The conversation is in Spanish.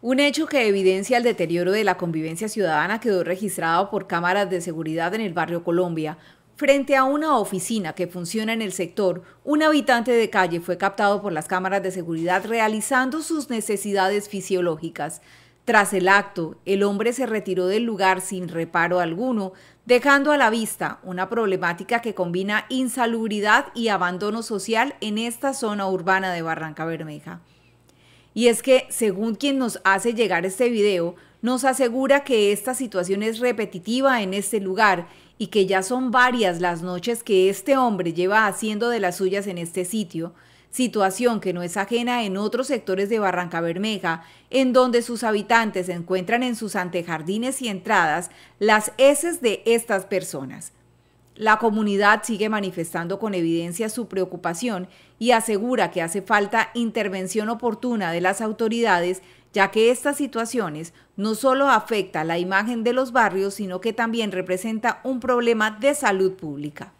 Un hecho que evidencia el deterioro de la convivencia ciudadana quedó registrado por cámaras de seguridad en el barrio Colombia. Frente a una oficina que funciona en el sector, un habitante de calle fue captado por las cámaras de seguridad realizando sus necesidades fisiológicas. Tras el acto, el hombre se retiró del lugar sin reparo alguno, dejando a la vista una problemática que combina insalubridad y abandono social en esta zona urbana de Barranca Bermeja. Y es que, según quien nos hace llegar este video, nos asegura que esta situación es repetitiva en este lugar y que ya son varias las noches que este hombre lleva haciendo de las suyas en este sitio, situación que no es ajena en otros sectores de Barranca Bermeja, en donde sus habitantes encuentran en sus antejardines y entradas las heces de estas personas. La comunidad sigue manifestando con evidencia su preocupación y asegura que hace falta intervención oportuna de las autoridades, ya que estas situaciones no solo afectan la imagen de los barrios, sino que también representa un problema de salud pública.